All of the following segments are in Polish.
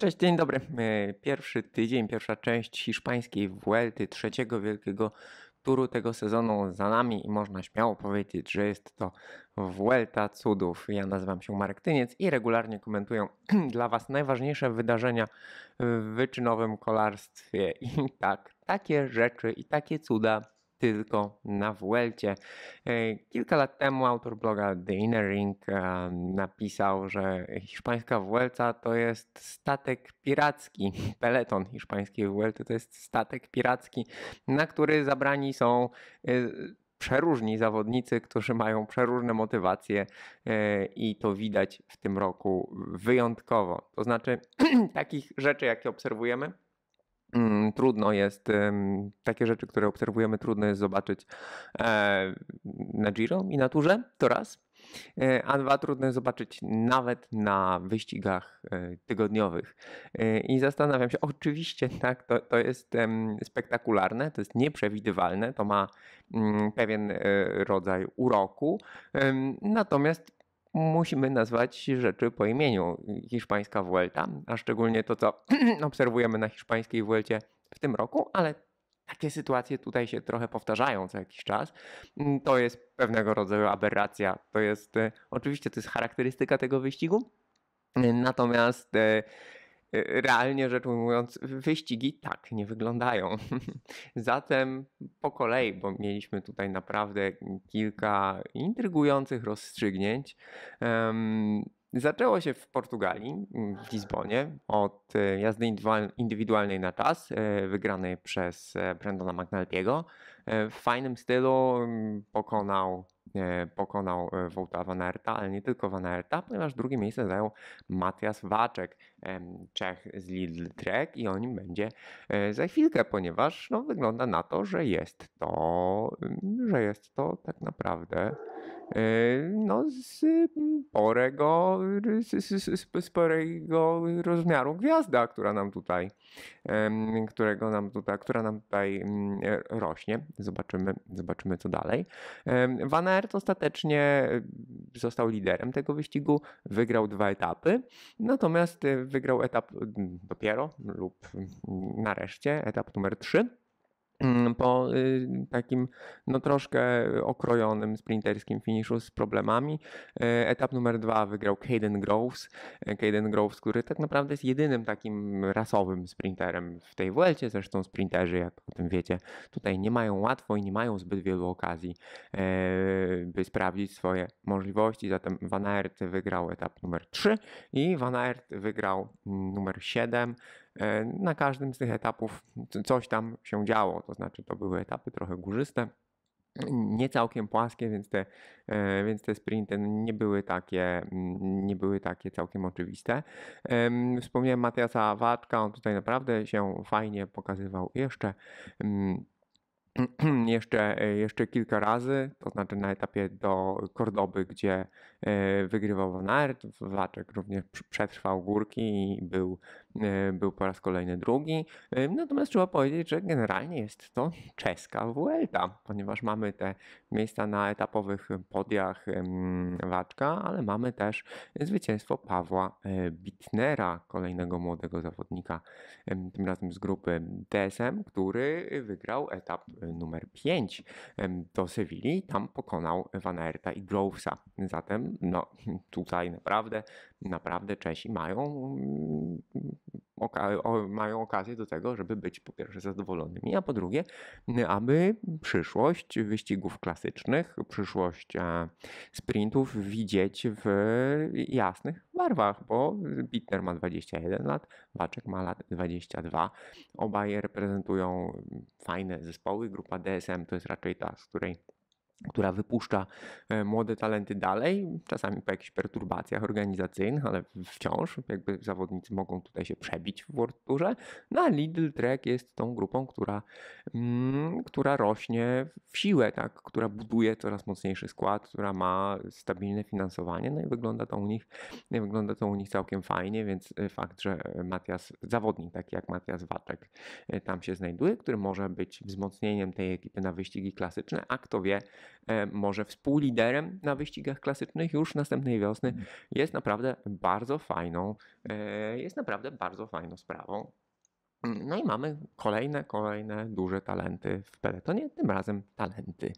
Cześć, dzień dobry. E, pierwszy tydzień, pierwsza część hiszpańskiej Vuelty, trzeciego wielkiego turu tego sezonu za nami i można śmiało powiedzieć, że jest to Vuelta cudów. Ja nazywam się Marek Tyniec i regularnie komentuję dla Was najważniejsze wydarzenia w wyczynowym kolarstwie. I tak, takie rzeczy i takie cuda tylko na Vuelcie. E, kilka lat temu autor bloga The Inner Ring e, napisał, że hiszpańska Vuelta to jest statek piracki. Peleton hiszpańskiej Vuelty to jest statek piracki, na który zabrani są e, przeróżni zawodnicy, którzy mają przeróżne motywacje i to widać w tym roku wyjątkowo. To znaczy takich rzeczy, jakie obserwujemy, Mm, trudno jest, takie rzeczy, które obserwujemy, trudno jest zobaczyć e, na Giro i na Turze, to raz. E, a dwa trudno jest zobaczyć nawet na wyścigach e, tygodniowych. I zastanawiam się, oczywiście tak, to, to jest spektakularne, to jest nieprzewidywalne, to ma mm, pewien rodzaj uroku. Natomiast musimy nazwać rzeczy po imieniu. Hiszpańska Vuelta, a szczególnie to, co obserwujemy na hiszpańskiej Vuelcie w tym roku, ale takie sytuacje tutaj się trochę powtarzają co jakiś czas. Mm, to jest pewnego rodzaju aberracja. To jest, e, oczywiście to jest charakterystyka tego wyścigu, natomiast e, Y, realnie rzecz ujmując, wyścigi tak nie wyglądają. Zatem po kolei, bo mieliśmy tutaj naprawdę kilka intrygujących rozstrzygnięć. Zaczęło się w Portugalii, w Lizbonie, od y, jazdy indywidualnej na czas, y, wygranej przez e, Brendona McNalpiego. E, w fajnym stylu mm, pokonał E, pokonał e, Wouta Van Aerta, ale nie tylko Van Aerta, ponieważ drugie miejsce zajął Matias Waczek, Czech z Lidl Trek i o nim będzie e, za chwilkę, ponieważ no, wygląda na to, że jest to, że jest to tak naprawdę Yy, no, sporego, sporego rozmiaru gwiazda, która nam tutaj, którego nam tutaj, która nam tutaj mm, rośnie. Zobaczymy, zobaczymy co dalej. Van Aert ostatecznie y, został liderem tego wyścigu, wygrał dwa etapy, natomiast y, wygrał etap mm, dopiero lub mm, nareszcie, etap numer 3 Mm, po y, takim no troszkę okrojonym sprinterskim finiszu z problemami. Y, etap numer dwa wygrał Caden Groves. Y, Caden Groves, który tak naprawdę jest jedynym takim rasowym sprinterem w tej Welcie. Zresztą sprinterzy, jak o tym wiecie, tutaj nie mają łatwo i nie mają zbyt wielu okazji, e, by sprawdzić swoje możliwości. Zatem Van Aert wygrał etap numer 3 i Van Aert wygrał mm, numer 7. E, na każdym z tych etapów coś tam się działo, to znaczy to były etapy trochę górzyste, nie całkiem płaskie, więc te, e, więc te sprinty nie były takie, nie były takie całkiem oczywiste. Wspomniałem Matiasa Waczka, on tutaj naprawdę się fajnie pokazywał jeszcze jeszcze, e, jeszcze kilka razy, to znaczy na etapie do Kordoby, gdzie wygrywał Van Aert, Waczek również przetrwał górki i był E, był po raz kolejny drugi. E, natomiast trzeba powiedzieć, że generalnie jest to czeska Vuelta, ponieważ mamy te miejsca na etapowych podiach Waczka, ale mamy też zwycięstwo Pawła e, Bitnera, kolejnego młodego zawodnika, tym razem z grupy DSM, który wygrał etap numer 5 do Sewilli. Tam pokonał Van Aerta i Grovesa. Zatem no, tutaj naprawdę, naprawdę Czesi mają mm, oka o, mają okazję do tego, żeby być po pierwsze zadowolonymi, a po drugie, aby przyszłość wyścigów klasycznych, przyszłość e, sprintów widzieć w jasnych barwach, bo Bittner ma 21 lat, Baczek ma lat 22. Obaj reprezentują fajne zespoły. Grupa DSM to jest raczej ta, z której która wypuszcza e, młode talenty dalej, czasami po jakichś perturbacjach organizacyjnych, ale wciąż jakby zawodnicy mogą tutaj się przebić w World Tourze. No a Lidl Trek jest tą grupą, która, mm, która rośnie w siłę, tak? która buduje coraz mocniejszy skład, która ma stabilne finansowanie, no i wygląda to u nich, wygląda to u nich całkiem fajnie, więc e, fakt, że Matias, zawodnik taki jak Matias Waczek e, tam się znajduje, który może być wzmocnieniem tej ekipy na wyścigi klasyczne, a kto wie, E, może współliderem na wyścigach klasycznych już następnej wiosny, mhm. jest naprawdę bardzo fajną, e, jest naprawdę bardzo fajną sprawą. No i mamy kolejne, kolejne duże talenty w peletonie, tym razem talenty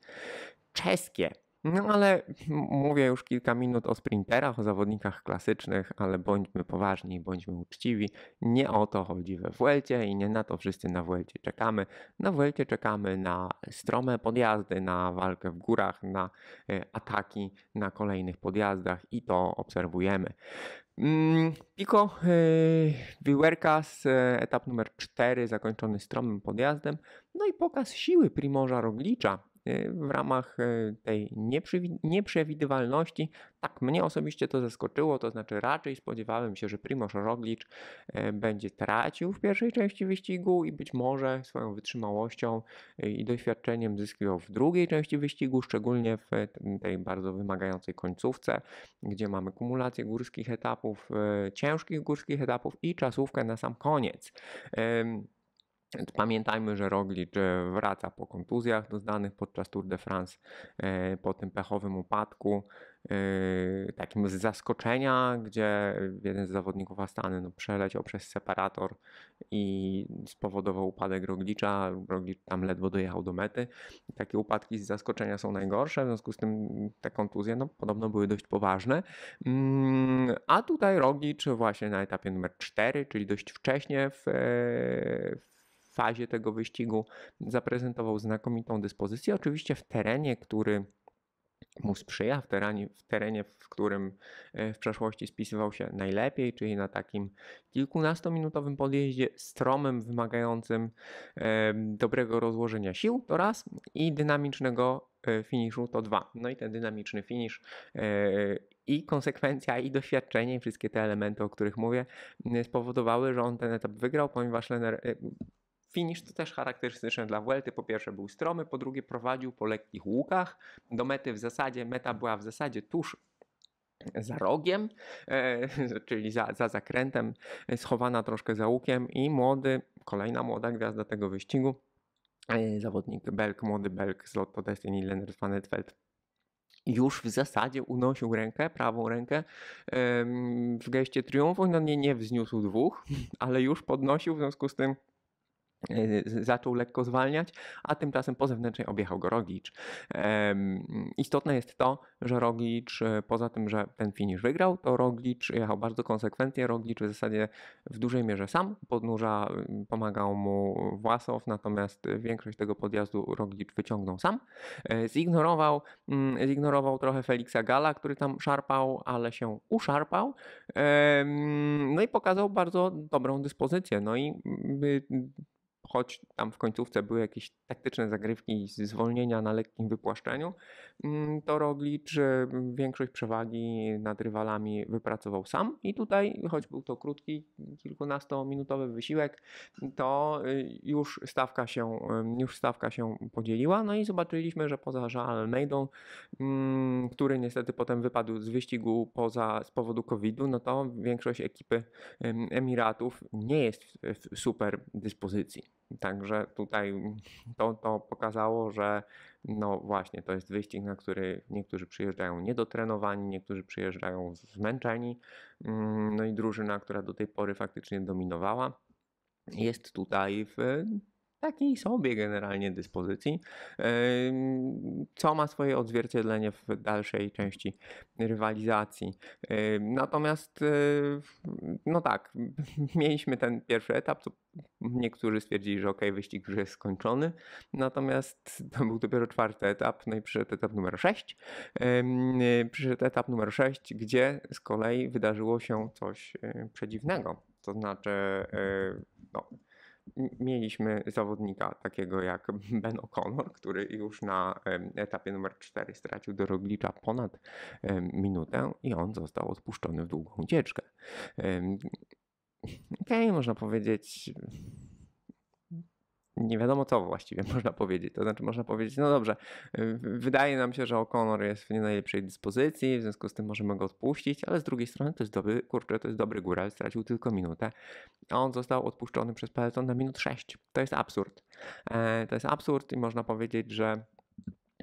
czeskie. No ale mówię już kilka minut o sprinterach, o zawodnikach klasycznych, ale bądźmy poważni, bądźmy uczciwi. Nie o to chodzi we Welcie i nie na to wszyscy na Welcie czekamy. Na Welcie czekamy na strome podjazdy, na walkę w górach, na e, ataki na kolejnych podjazdach i to obserwujemy. Mm, Pico Wiwerkas, e, e, etap numer 4 zakończony stromym podjazdem, no i pokaz siły Primorza Roglicza Y, w ramach y, tej nieprzewidywalności, tak mnie osobiście to zaskoczyło, to znaczy raczej spodziewałem się, że Primoz Roglic y, będzie tracił w pierwszej części wyścigu i być może swoją wytrzymałością i doświadczeniem zyskiwał w drugiej części wyścigu, szczególnie w tej bardzo wymagającej końcówce, gdzie mamy kumulację górskich etapów, ciężkich górskich etapów i czasówkę na sam koniec. Pamiętajmy, że Roglic e, wraca po kontuzjach doznanych podczas Tour de France, e, po tym pechowym upadku, e, takim z zaskoczenia, gdzie jeden z zawodników Astany no, przeleciał przez separator i spowodował upadek Roglicza. Roglic tam ledwo dojechał do mety. Takie upadki z zaskoczenia są najgorsze, w związku z tym te kontuzje no, podobno były dość poważne. Mm, a tutaj Roglic właśnie na etapie numer 4, czyli dość wcześnie w, w fazie tego wyścigu zaprezentował znakomitą dyspozycję. Oczywiście w terenie, który mu sprzyja w terenie, w terenie, w którym e, w przeszłości spisywał się najlepiej, czyli na takim kilkunastominutowym podjeździe stromym, wymagającym e, dobrego rozłożenia sił, to raz, i dynamicznego e, finiszu to dwa. No i ten dynamiczny finisz i konsekwencja, i doświadczenie, i wszystkie te elementy, o których mówię, spowodowały, że on ten etap wygrał, ponieważ Lener Finisz to też charakterystyczne dla Vuelty. Po pierwsze był stromy, po drugie prowadził po lekkich łukach. Do mety w zasadzie, meta była w zasadzie tuż za rogiem, e, czyli za, za zakrętem, e, schowana troszkę za łukiem i młody, kolejna młoda gwiazda tego wyścigu, e, zawodnik Belk, młody Belk z Lotto Destiny Lenners van Edveld, już w zasadzie unosił rękę, prawą rękę w geście triumfu, no nie, nie wzniósł dwóch, ale już podnosił, w związku z tym E, zaczął lekko zwalniać, a tymczasem po zewnętrznej objechał go Roglic. Istotne jest to, że Roglic e, poza tym, że ten finisz wygrał, to Roglic jechał bardzo konsekwentnie. Roglic w zasadzie w dużej mierze sam podnóża, y, pomagał mu Własow, natomiast większość tego podjazdu Roglic wyciągnął sam. E, zignorował, mm, zignorował trochę Feliksa Gala, który tam szarpał, ale się uszarpał. No i pokazał bardzo dobrą dyspozycję. No i y, choć tam w końcówce były jakieś taktyczne zagrywki zwolnienia na lekkim wypłaszczeniu, mm, to Roglic większość przewagi nad rywalami wypracował sam i tutaj, choć był to krótki, kilkunastominutowy wysiłek, to y, już stawka się, y, już stawka się podzieliła, no i zobaczyliśmy, że poza Jean Almeidą, mm, który niestety potem wypadł z wyścigu poza, z powodu COVID-u, no to większość ekipy Emiratów nie jest w super dyspozycji. Także tutaj to, to pokazało, że no właśnie, to jest wyścig, na który niektórzy przyjeżdżają niedotrenowani, niektórzy przyjeżdżają zmęczeni. Mm, no i drużyna, która do tej pory faktycznie dominowała, jest tutaj w takiej sobie generalnie dyspozycji, co ma swoje odzwierciedlenie w dalszej części rywalizacji. Natomiast, e, no tak, mieliśmy ten pierwszy etap, co niektórzy stwierdzili, że ok, wyścig już jest skończony, natomiast to był dopiero czwarty etap, no i przyszedł etap numer 6. Przyszedł etap numer 6, gdzie z kolei wydarzyło się coś e, przedziwnego, to znaczy, e, no, mieliśmy zawodnika takiego jak Ben O'Connor, który już na etapie numer 4 stracił do Roglicza ponad minutę i on został odpuszczony w długą ucieczkę. Okej, okay, można powiedzieć, nie wiadomo co właściwie można powiedzieć. To znaczy można powiedzieć, no dobrze, wydaje nam się, że O'Connor jest w nie najlepszej dyspozycji, w związku z tym możemy go odpuścić, ale z drugiej strony to jest dobry, kurczę, to jest dobry góral, stracił tylko minutę, a on został odpuszczony przez peleton na minut 6. To jest absurd. E, to jest absurd i można powiedzieć, że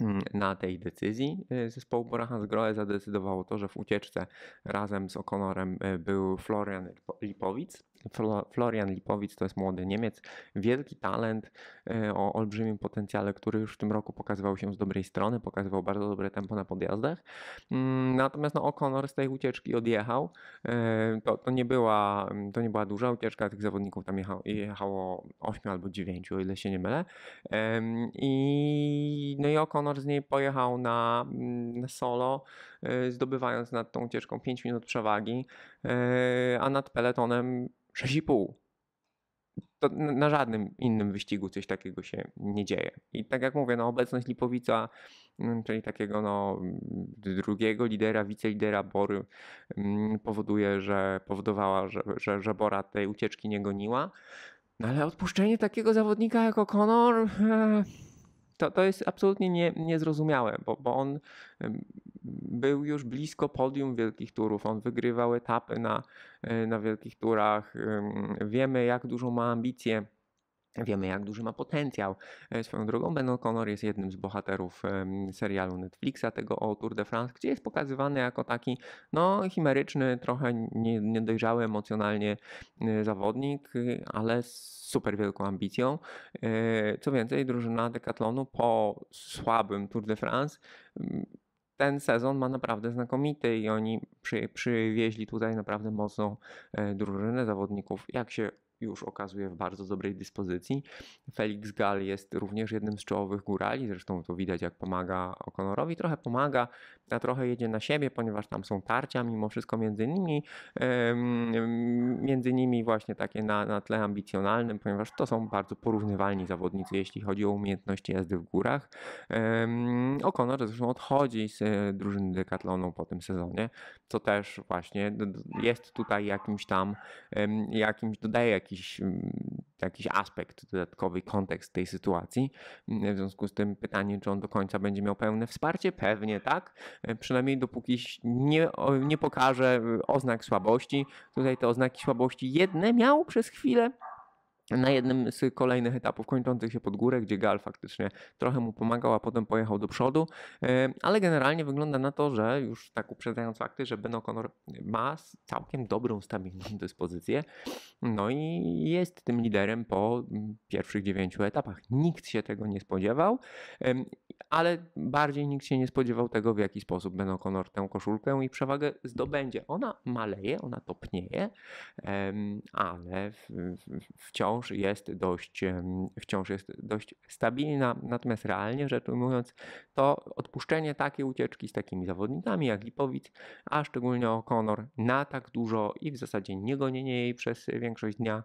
mm, na tej decyzji e, zespołu Borahan z Groe zadecydowało to, że w ucieczce razem z O'Connorem e, był Florian Lipowic, Florian Lipowicz to jest młody Niemiec, wielki talent e, o olbrzymim potencjale, który już w tym roku pokazywał się z dobrej strony, pokazywał bardzo dobre tempo na podjazdach. Mm, natomiast no, O'Connor z tej ucieczki odjechał. E, to, to, nie była, mm, to nie była duża ucieczka, tych zawodników tam jechało, jechało 8 albo 9, o ile się nie mylę. I, no i O'Connor z niej pojechał na, mm, na solo E, zdobywając nad tą ucieczką 5 minut przewagi, e, a nad peletonem 6,5 to na żadnym innym wyścigu coś takiego się nie dzieje. I tak jak mówię, no obecność Lipowica, mm, czyli takiego no, drugiego lidera, wicelidera Bory mm, powoduje, że powodowała, że, że, że Bora tej ucieczki nie goniła. No ale odpuszczenie takiego zawodnika jak O'Connor e, to, to jest absolutnie nie, niezrozumiałe, bo, bo on był już blisko podium wielkich turów. On wygrywał etapy na, e, na wielkich turach. Wiemy, jak dużo ma ambicje. Wiemy, jak duży ma potencjał. E, swoją drogą, Ben O'Connor jest jednym z bohaterów serialu Netflixa, tego o Tour de France, gdzie jest pokazywany jako taki no, chimeryczny, trochę nie, niedojrzały emocjonalnie e, zawodnik, y, ale z super wielką ambicją. Co więcej, drużyna Decathlonu po słabym Tour de France ten sezon ma naprawdę znakomity i oni przy, przywieźli tutaj naprawdę mocną e, drużynę zawodników. Jak się już okazuje w bardzo dobrej dyspozycji. Felix Gal jest również jednym z czołowych górali, zresztą to widać jak pomaga O'Connorowi, trochę pomaga, a trochę jedzie na siebie, ponieważ tam są tarcia mimo wszystko między nimi, między nimi właśnie takie na, na tle ambicjonalnym, ponieważ to są bardzo porównywalni zawodnicy, jeśli chodzi o umiejętności jazdy w górach. O'Connor zresztą odchodzi z e, drużyny Decathlonu po tym sezonie, co też właśnie jest tutaj jakimś tam, jakimś dodaje jakiś jakiś, mm, jakiś aspekt, dodatkowy kontekst tej sytuacji. W związku z tym pytanie, czy on do końca będzie miał pełne wsparcie? Pewnie tak, e, przynajmniej dopóki nie, nie pokaże e, oznak słabości. Tutaj te oznaki słabości jedne miał przez chwilę, na jednym z kolejnych etapów kończących się pod górę, gdzie Gal faktycznie trochę mu pomagał, a potem pojechał do przodu, ale generalnie wygląda na to, że już tak uprzedzając fakty, że Ben O'Connor ma całkiem dobrą, stabilną dyspozycję, no i jest tym liderem po mm, pierwszych dziewięciu etapach. Nikt się tego nie spodziewał, ale bardziej nikt się nie spodziewał tego, w jaki sposób Ben O'Connor tę koszulkę i przewagę zdobędzie. Ona maleje, ona topnieje, ale wciąż wciąż jest dość, wciąż jest dość stabilna. Natomiast realnie rzecz ujmując, to odpuszczenie takiej ucieczki z takimi zawodnikami jak Lipowic, a szczególnie O'Connor na tak dużo i w zasadzie niegonienie jej przez większość dnia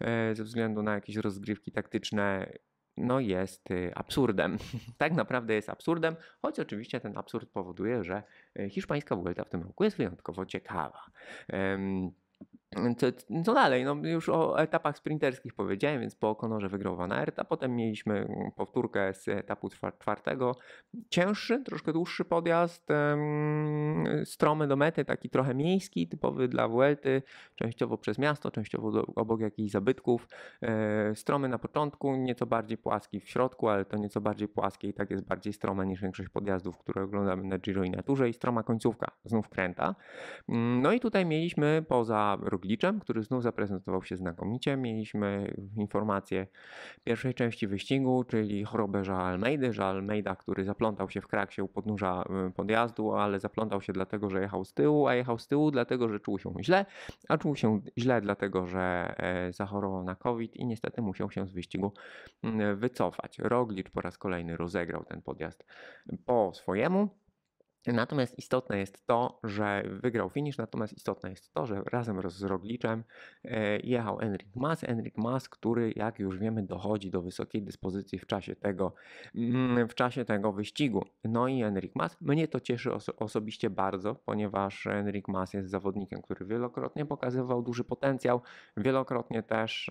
e, ze względu na jakieś rozgrywki taktyczne no jest y, absurdem. tak naprawdę jest absurdem, choć oczywiście ten absurd powoduje, że e, hiszpańska Vuelta w tym roku jest wyjątkowo ciekawa. Um, to, co dalej? No już o etapach sprinterskich powiedziałem, więc po Okonorze wygrał Van Aert, a potem mieliśmy powtórkę z etapu czwartego. Cięższy, troszkę dłuższy podjazd, stromy do mety, taki trochę miejski, typowy dla Vuelty, częściowo przez miasto, częściowo do, obok jakichś zabytków. E, stromy na początku, nieco bardziej płaski w środku, ale to nieco bardziej płaskie i tak jest bardziej strome niż większość podjazdów, które oglądamy na Giro i Naturze i stroma końcówka, znów kręta. Mm, no i tutaj mieliśmy poza Rogliczem, który znów zaprezentował się znakomicie. Mieliśmy informację pierwszej części wyścigu, czyli chorobę Almeida, że Almeida, który zaplątał się w kraksie u podnóża y, podjazdu, ale zaplątał się dlatego, że jechał z tyłu, a jechał z tyłu dlatego, że czuł się źle, a czuł się źle dlatego, że e, zachorował na COVID i niestety musiał się z wyścigu mm, wycofać. Roglicz po raz kolejny rozegrał ten podjazd po swojemu. Natomiast istotne jest to, że wygrał finish, natomiast istotne jest to, że razem z Rogliczem e, jechał Enric Mas. Enric Mas, który jak już wiemy dochodzi do wysokiej dyspozycji w czasie tego, mm, w czasie tego wyścigu. No i Enric Mas, mnie to cieszy oso osobiście bardzo, ponieważ Enric Mas jest zawodnikiem, który wielokrotnie pokazywał duży potencjał, wielokrotnie też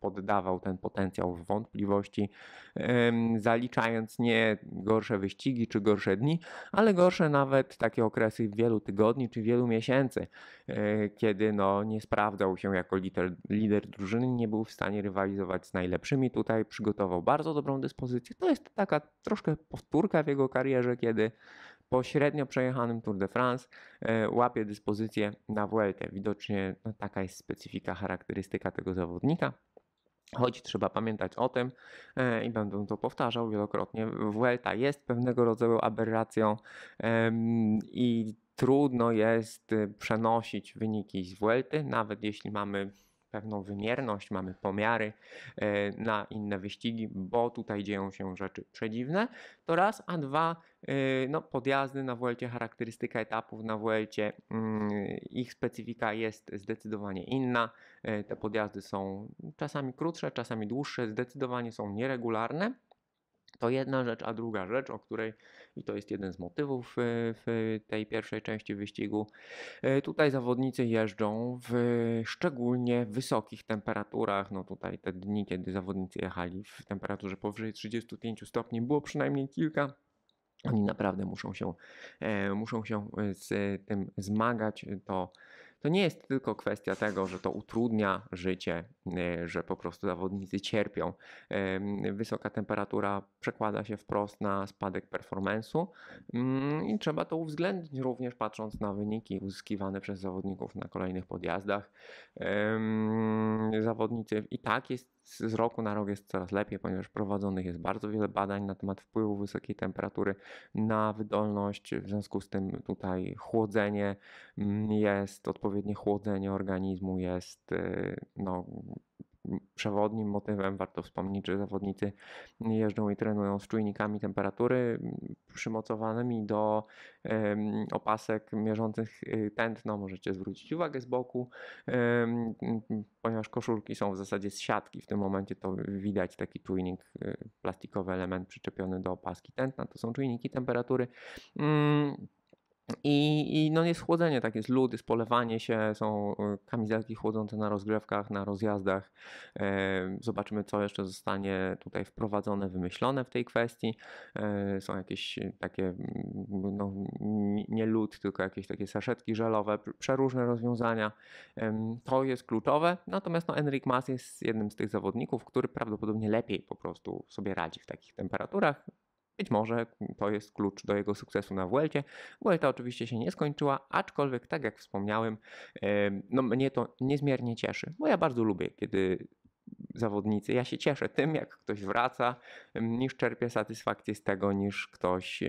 poddawał ten potencjał w wątpliwości, zaliczając nie gorsze wyścigi czy gorsze dni, ale gorsze Najgorsze nawet takie okresy wielu tygodni czy wielu miesięcy, e, kiedy no, nie sprawdzał się jako lider, lider drużyny, nie był w stanie rywalizować z najlepszymi. Tutaj przygotował bardzo dobrą dyspozycję. To jest taka troszkę powtórka w jego karierze, kiedy po średnio przejechanym Tour de France e, łapie dyspozycję na Vuelta. Widocznie no, taka jest specyfika, charakterystyka tego zawodnika. Choć trzeba pamiętać o tym e, i będę to powtarzał wielokrotnie, Vuelta jest pewnego rodzaju aberracją i trudno jest e, przenosić wyniki z Vuelty, nawet jeśli mamy pewną wymierność, mamy pomiary e, na inne wyścigi, bo tutaj dzieją się rzeczy przedziwne. To raz, a dwa, e, no, podjazdy na Wuelcie, charakterystyka etapów na Wuelcie, mm, ich specyfika jest zdecydowanie inna. E, te podjazdy są czasami krótsze, czasami dłuższe, zdecydowanie są nieregularne. To jedna rzecz, a druga rzecz, o której, i to jest jeden z motywów y, w tej pierwszej części wyścigu, y, tutaj zawodnicy jeżdżą w szczególnie wysokich temperaturach. No tutaj te dni, kiedy zawodnicy jechali w temperaturze powyżej 35 stopni, było przynajmniej kilka. Oni naprawdę muszą się, e, muszą się e, z tym zmagać. To to nie jest tylko kwestia tego, że to utrudnia życie, y, że po prostu zawodnicy cierpią. Wysoka temperatura przekłada się wprost na spadek performance'u mm, i trzeba to uwzględnić również patrząc na wyniki uzyskiwane przez zawodników na kolejnych podjazdach. Zawodnicy i tak jest z roku na rok jest coraz lepiej, ponieważ prowadzonych jest bardzo wiele badań na temat wpływu wysokiej temperatury na wydolność. W związku z tym tutaj chłodzenie mm, jest, odpowiednie chłodzenie organizmu jest y, no, przewodnim motywem warto wspomnieć, że zawodnicy jeżdżą i trenują z czujnikami temperatury przymocowanymi do opasek mierzących y, tętno. Możecie zwrócić uwagę z boku, ponieważ koszulki są w zasadzie z siatki. W tym momencie to widać taki czujnik, y, plastikowy element przyczepiony do opaski tętna. To są czujniki temperatury. Mm, i, I, no jest chłodzenie, tak jest lód, jest polewanie się, są e, kamizelki chłodzące na rozgrzewkach, na rozjazdach. E, zobaczymy, co jeszcze zostanie tutaj wprowadzone, wymyślone w tej kwestii. E, są jakieś takie, no, nie lód, tylko jakieś takie saszetki żelowe, przeróżne rozwiązania. To jest kluczowe. Natomiast no, Enric Mas jest jednym z tych zawodników, który prawdopodobnie lepiej po prostu sobie radzi w takich temperaturach. Być może to jest klucz do jego sukcesu na Vuelcie. Vuelta oczywiście się nie skończyła, aczkolwiek tak jak wspomniałem, no mnie to niezmiernie cieszy, bo ja bardzo lubię, kiedy zawodnicy. Ja się cieszę tym, jak ktoś wraca, niż czerpie satysfakcję z tego, niż ktoś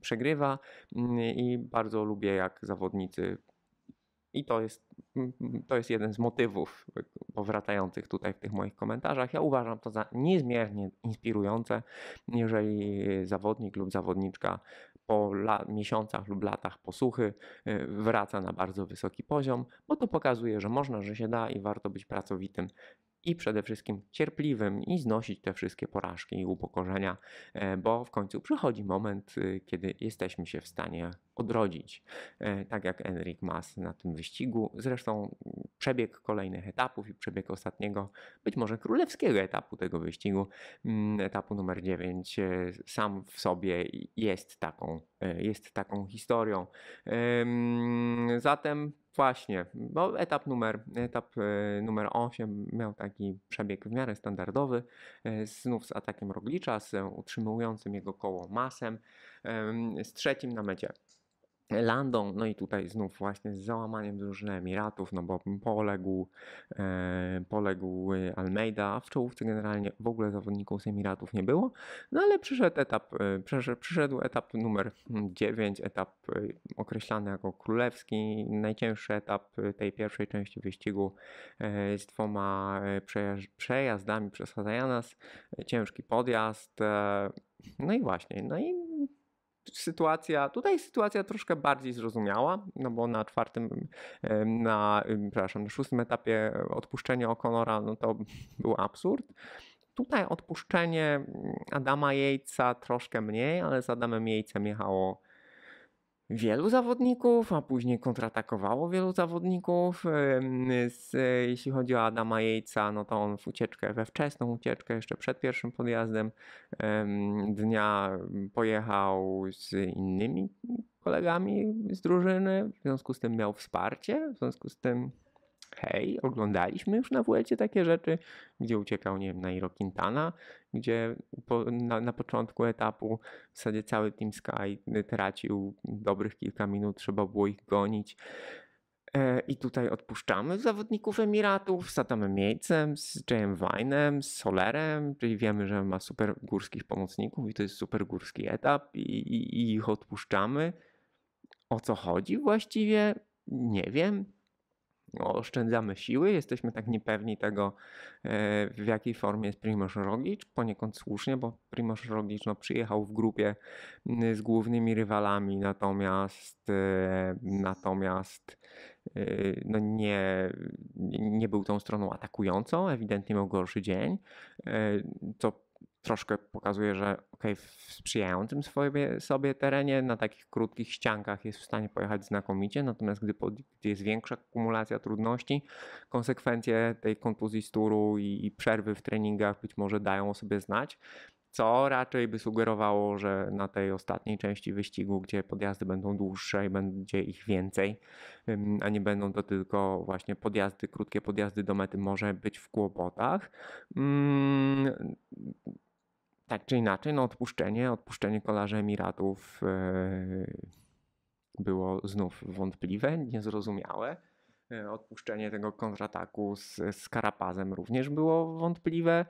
przegrywa mm, i bardzo lubię, jak zawodnicy i to jest, to jest jeden z motywów e, powracających tutaj w tych moich komentarzach. Ja uważam to za niezmiernie inspirujące, jeżeli zawodnik lub zawodniczka po miesiącach lub latach posuchy e, wraca na bardzo wysoki poziom, bo to pokazuje, że można, że się da i warto być pracowitym i przede wszystkim cierpliwym i znosić te wszystkie porażki i upokorzenia, e, bo w końcu przychodzi moment, e, kiedy jesteśmy się w stanie odrodzić. E, tak jak Enric Mas na tym wyścigu, zresztą przebieg kolejnych etapów i przebieg ostatniego, być może królewskiego etapu tego wyścigu, mm, etapu numer 9, sam w sobie jest taką, jest taką historią. Zatem Właśnie, bo etap numer, etap e, numer 8 miał taki przebieg w miarę standardowy, e, znów z atakiem Roglicza, z utrzymującym jego koło masem, z trzecim na mecie Landon, no i tutaj znów właśnie z załamaniem drużyny Emiratów, no bo poległ, e, poległ e, Almeida, w czołówce generalnie w ogóle zawodników z Emiratów nie było, no ale przyszedł etap, e, przyszedł, przyszedł etap numer 9, etap e, określany jako królewski, najcięższy etap tej pierwszej części wyścigu e, z dwoma przejazdami przez Hadrianas, ciężki podjazd, e, no i właśnie, no i sytuacja, tutaj sytuacja troszkę bardziej zrozumiała, no bo na czwartym, na, przepraszam, na szóstym etapie e, odpuszczenie O'Connora, no to był absurd. Tutaj odpuszczenie mm, Adama Jejca troszkę mniej, ale z Adamem Jejcem jechało wielu zawodników, a później kontratakowało wielu zawodników. Jeśli chodzi o Adama Jejca, no to on w ucieczkę, we wczesną ucieczkę, jeszcze przed pierwszym podjazdem dnia pojechał z innymi kolegami z drużyny, w związku z tym miał wsparcie, w związku z tym hej, oglądaliśmy już na Wuelcie takie rzeczy, gdzie uciekał, nie wiem, Nairo Quintana, gdzie po, na, na, początku etapu w zasadzie cały Team Sky y, tracił dobrych kilka minut, trzeba było ich gonić. E, I tutaj odpuszczamy zawodników Emiratów z Adamem Jejcem, z Jayem Winem, z Solerem, czyli wiemy, że ma super górskich pomocników i to jest super górski etap i, i, i ich odpuszczamy. O co chodzi właściwie? Nie wiem oszczędzamy siły, jesteśmy tak niepewni tego, e, w jakiej formie jest Primoz Roglic, poniekąd słusznie, bo Primoz Roglic no, przyjechał w grupie mm, z głównymi rywalami, natomiast e, natomiast e, no nie, nie był tą stroną atakującą, ewidentnie miał gorszy dzień, co troszkę pokazuje, że ok, w sprzyjającym sobie, sobie terenie na takich krótkich ściankach jest w stanie pojechać znakomicie, natomiast gdy, pod, gdy jest większa kumulacja trudności, konsekwencje tej kontuzji sturu i, i przerwy w treningach być może dają o sobie znać co raczej by sugerowało, że na tej ostatniej części wyścigu, gdzie podjazdy będą dłuższe i będzie ich więcej, a nie będą to tylko właśnie podjazdy, krótkie podjazdy do mety, może być w kłopotach tak czy inaczej, no odpuszczenie, odpuszczenie kolarzy Emiratów e, było znów wątpliwe, niezrozumiałe. E, odpuszczenie tego kontrataku z, z Karapazem również było wątpliwe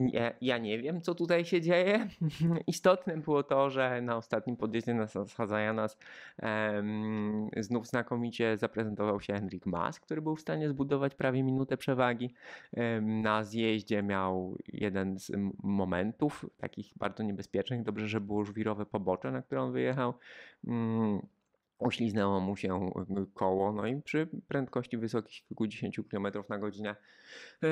nie, ja nie wiem, co tutaj się dzieje. Istotne było to, że na ostatnim podjeździe na schadzania nas um, znów znakomicie zaprezentował się Henryk Mas, który był w stanie zbudować prawie minutę przewagi. Um, na zjeździe miał jeden z momentów takich bardzo niebezpiecznych. Dobrze, że było żwirowe pobocze, na które on wyjechał. Um, Uśliznęło mu się koło, no i przy prędkości wysokich kilkudziesięciu kilometrów na godzinę yy,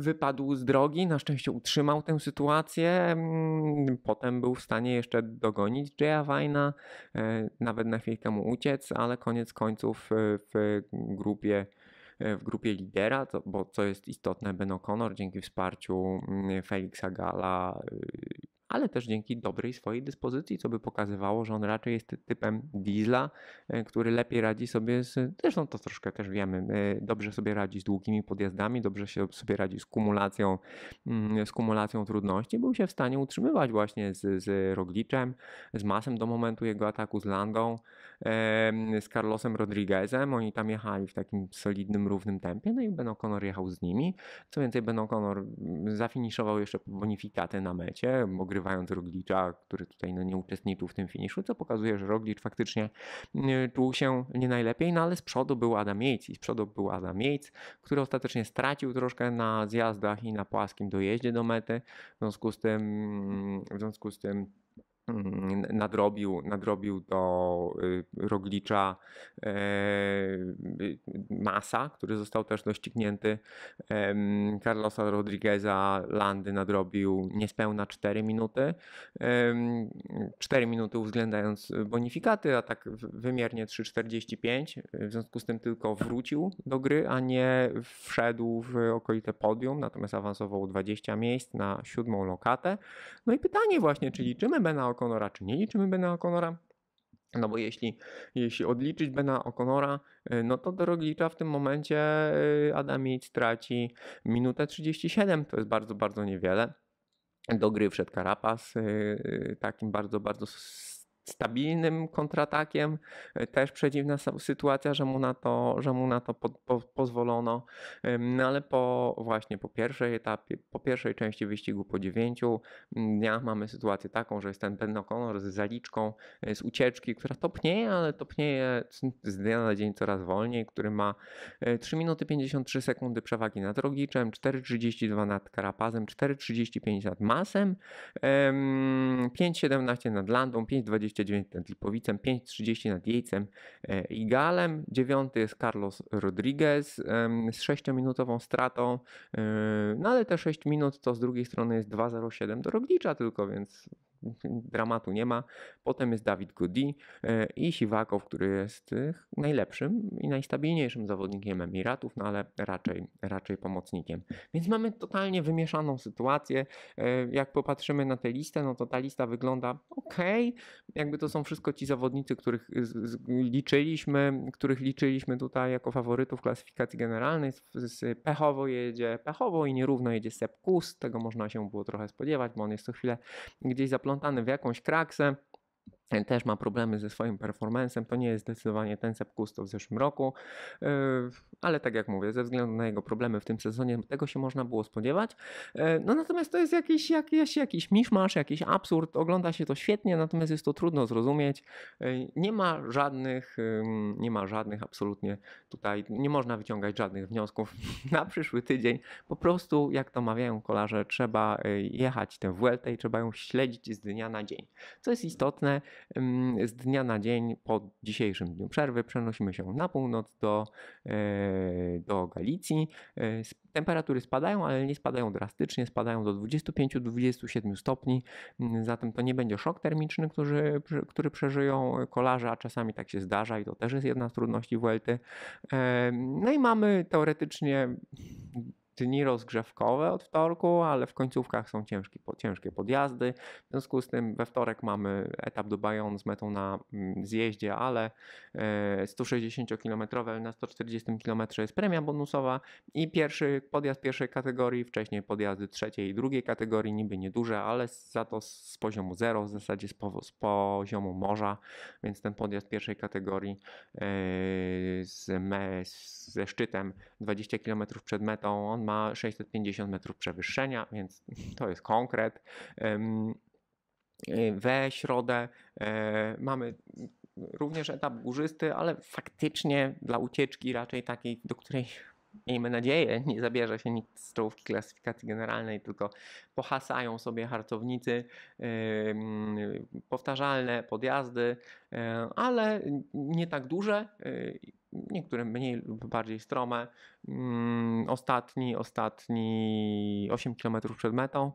wypadł z drogi. Na szczęście utrzymał tę sytuację. Mm, potem był w stanie jeszcze dogonić Jaya Wajna, yy, nawet na chwilkę mu uciec, ale koniec końców yy, w grupie w grupie lidera, bo co jest istotne, Ben O'Connor dzięki wsparciu mm, Felixa Gala ale też dzięki dobrej swojej dyspozycji, co by pokazywało, że on raczej jest typem diesla, e, który lepiej radzi sobie z, zresztą to troszkę też wiemy, e, dobrze sobie radzi z długimi podjazdami, dobrze się sobie radzi z kumulacją, mm, z kumulacją trudności, był się w stanie utrzymywać właśnie z, z Rogliczem, z Masem do momentu jego ataku z Landą, z Carlosem Rodriguezem, oni tam jechali w takim solidnym, równym tempie, no i Ben O'Connor jechał z nimi, co więcej Ben O'Connor mm, zafiniszował jeszcze bonifikaty na mecie, ogrywał wygrywając Roglicza, który tutaj no, nie uczestniczył w tym finiszu, co pokazuje, że Roglicz faktycznie y, czuł się nie najlepiej, no ale z przodu był Adam Yates i z przodu był Adam Yates, który ostatecznie stracił troszkę na zjazdach i na płaskim dojeździe do mety, w związku z tym, w związku z tym nadrobił, nadrobił do y, Roglicza e, y, Masa, który został też doścignięty. Carlosa Rodrigueza Landy nadrobił niespełna 4 minuty. 4 minuty uwzględniając bonifikaty, a tak wymiernie 3,45. W związku z tym tylko wrócił do gry, a nie wszedł w okolice podium, natomiast awansował 20 miejsc na siódmą lokatę. No i pytanie właśnie, czy liczymy Bena O'Connora, czy nie liczymy Bena O'Connora. No bo jeśli, jeśli odliczyć Bena O'Connora, y, no to do Roglicza w tym momencie y, Adam Yates traci minutę 37, to jest bardzo, bardzo niewiele. Do gry wszedł Karapas, y, takim bardzo, bardzo stabilnym kontratakiem. E, też przedziwna sytuacja, że mu na to, że mu na to po, po, pozwolono, no ale po właśnie po pierwszej etapie, po pierwszej części wyścigu po dziewięciu dniach mamy sytuację taką, że jest ten Ben O'Connor z zaliczką e, z ucieczki, która topnieje, ale topnieje z dnia na dzień coraz wolniej, który ma 3 e, minuty 53 sekundy przewagi nad Rogiczem, 4,32 nad Karapazem, 4,35 nad Masem, 5,17 nad Landą, 5,20 29 nad Lipowicem, 5,30 nad Jejcem e, i Galem. Dziewiąty jest Carlos Rodriguez z 6-minutową stratą, e, no ale te 6 minut to z drugiej strony jest 2,07 do Roglicza tylko, więc dramatu nie ma. Potem jest Dawid Goody e, i Siwakow, który jest e, najlepszym i najstabilniejszym zawodnikiem Emiratów, no ale raczej, raczej pomocnikiem. Więc mamy totalnie wymieszaną sytuację. E, jak popatrzymy na tę listę, no to ta lista wygląda ok. Jakby to są wszystko ci zawodnicy, których liczyliśmy, których liczyliśmy tutaj jako faworytów klasyfikacji generalnej. Pechowo jedzie Pechowo i nierówno jedzie Kus. Tego można się było trochę spodziewać, bo on jest co chwilę gdzieś zaplanowany wplątany w jakąś kraksę, też ma problemy ze swoim performancem. To nie jest zdecydowanie ten Sepp Kusto w zeszłym roku, e, ale tak jak mówię, ze względu na jego problemy w tym sezonie, tego się można było spodziewać. E, no natomiast to jest jakiś, jakiś, jakiś miszmasz, jakiś absurd. Ogląda się to świetnie, natomiast jest to trudno zrozumieć. E, nie ma żadnych, nie ma żadnych absolutnie tutaj, nie można wyciągać żadnych wniosków na przyszły tydzień. Po prostu, jak to mawiają kolarze, trzeba jechać tę Vuelta i trzeba ją śledzić z dnia na dzień. Co jest istotne, z dnia na dzień po dzisiejszym dniu przerwy przenosimy się na północ do, e, do Galicji. E, temperatury spadają, ale nie spadają drastycznie, spadają do 25-27 stopni, mm, zatem to nie będzie szok termiczny, który, który przeżyją kolarze, a czasami tak się zdarza i to też jest jedna z trudności Welty. No i mamy teoretycznie dni rozgrzewkowe od wtorku, ale w końcówkach są ciężkie, ciężkie podjazdy. W związku z tym we wtorek mamy etap do Bajon z metą na mm, zjeździe, ale 160-kilometrowe e, na 140 km jest premia bonusowa i pierwszy podjazd pierwszej kategorii, wcześniej podjazdy trzeciej i drugiej kategorii, niby nieduże, ale za to z poziomu zero, w zasadzie z, po, z poziomu morza, więc ten podjazd pierwszej kategorii e, z, me, ze szczytem 20 km przed metą, on ma ma 650 metrów przewyższenia, więc to jest konkret. E, we środę e, mamy również etap górzysty, ale faktycznie dla ucieczki raczej takiej, do której miejmy nadzieję, nie zabierze się nikt z czołówki klasyfikacji generalnej, tylko pohasają sobie harcownicy powtarzalne podjazdy, e, ale nie tak duże niektóre mniej lub bardziej strome. Mm, ostatni, ostatni 8 km przed metą.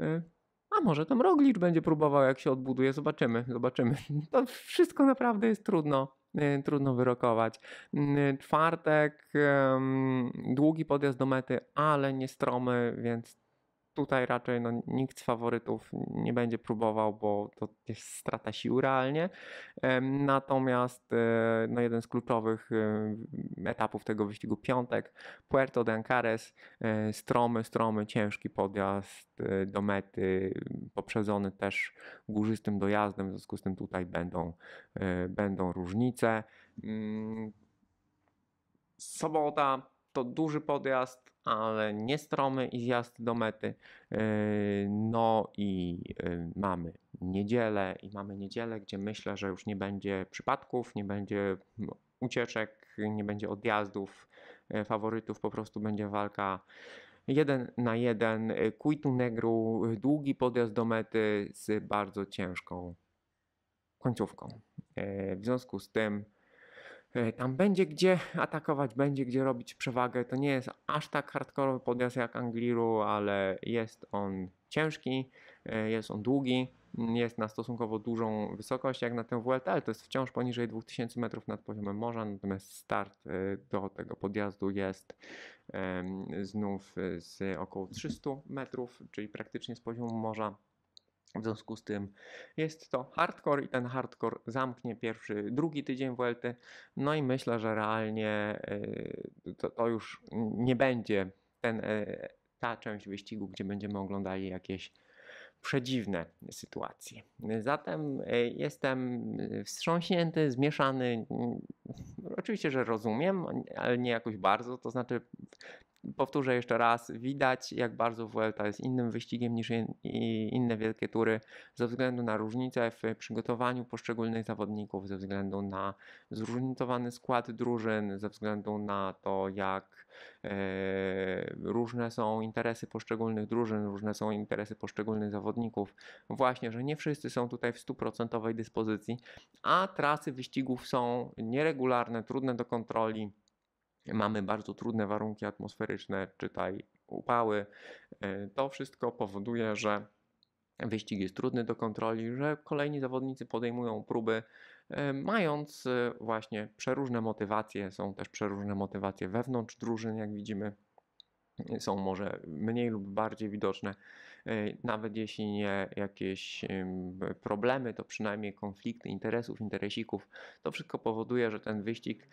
Y, a może tam Roglicz będzie próbował, jak się odbuduje, zobaczymy, zobaczymy. To wszystko naprawdę jest trudno, y, trudno wyrokować. Y, czwartek, długi podjazd do mety, ale nie stromy, więc tutaj raczej no, nikt z faworytów nie będzie próbował, bo to jest strata sił realnie. Natomiast e, no, jeden z kluczowych e, etapów tego wyścigu piątek, Puerto de Ancares, e, stromy, stromy, ciężki podjazd do mety, poprzedzony też górzystym dojazdem, w związku z tym tutaj będą, będą różnice. Mm, Sobota to duży podjazd, ale nie stromy i zjazd do mety. Yy, no i yy, mamy niedzielę i mamy niedzielę, gdzie myślę, że już nie będzie przypadków, nie będzie ucieczek, nie będzie odjazdów yy, faworytów, po prostu będzie walka jeden na jeden. Kuitu Negru, długi podjazd do mety z bardzo ciężką końcówką. W związku z tym E, tam będzie gdzie atakować, będzie gdzie robić przewagę. To nie jest aż tak hardkorowy podjazd jak Angliru, ale jest on ciężki, e, jest on długi, jest na stosunkowo dużą wysokość jak na tę WLT, ale to jest wciąż poniżej 2000 metrów nad poziomem morza, natomiast start e, do tego podjazdu jest znów z około 300 metrów, czyli praktycznie z poziomu morza. W związku z tym jest to hardcore i ten hardcore zamknie pierwszy, drugi tydzień WLT. No i myślę, że realnie y, to, to już nie będzie ten, y, ta część wyścigu, gdzie będziemy oglądali jakieś przedziwne sytuacje. Zatem y, jestem wstrząśnięty, zmieszany. Oczywiście, że rozumiem, ale nie jakoś bardzo. To znaczy, powtórzę jeszcze raz, widać jak bardzo Vuelta jest innym wyścigiem niż inne wielkie tury ze względu na różnice w przygotowaniu poszczególnych zawodników, ze względu na zróżnicowany skład drużyn, ze względu na to jak e, różne są interesy poszczególnych drużyn, różne są interesy poszczególnych zawodników. Właśnie, że nie wszyscy są tutaj w stuprocentowej dyspozycji, a trasy wyścigów są nieregularne, trudne do kontroli mamy bardzo trudne warunki atmosferyczne, czytaj upały. E, to wszystko powoduje, że wyścig jest trudny do kontroli, że kolejni zawodnicy podejmują próby, e, mając e, właśnie przeróżne motywacje, są też przeróżne motywacje wewnątrz drużyn, jak widzimy. Są może mniej lub bardziej widoczne, nawet jeśli nie jakieś problemy, to przynajmniej konflikty interesów, interesików. To wszystko powoduje, że ten wyścig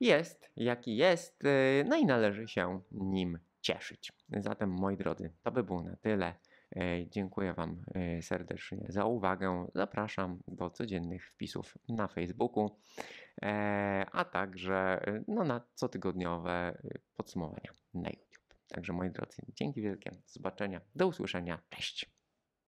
jest jaki jest, y, no i należy się nim cieszyć. Zatem moi drodzy, to by było na tyle. Y, dziękuję Wam y, serdecznie za uwagę. Zapraszam do codziennych wpisów na Facebooku, e, a także no, na cotygodniowe podsumowania na YouTube. Także moi drodzy, dzięki wielkie, do zobaczenia, do usłyszenia, cześć!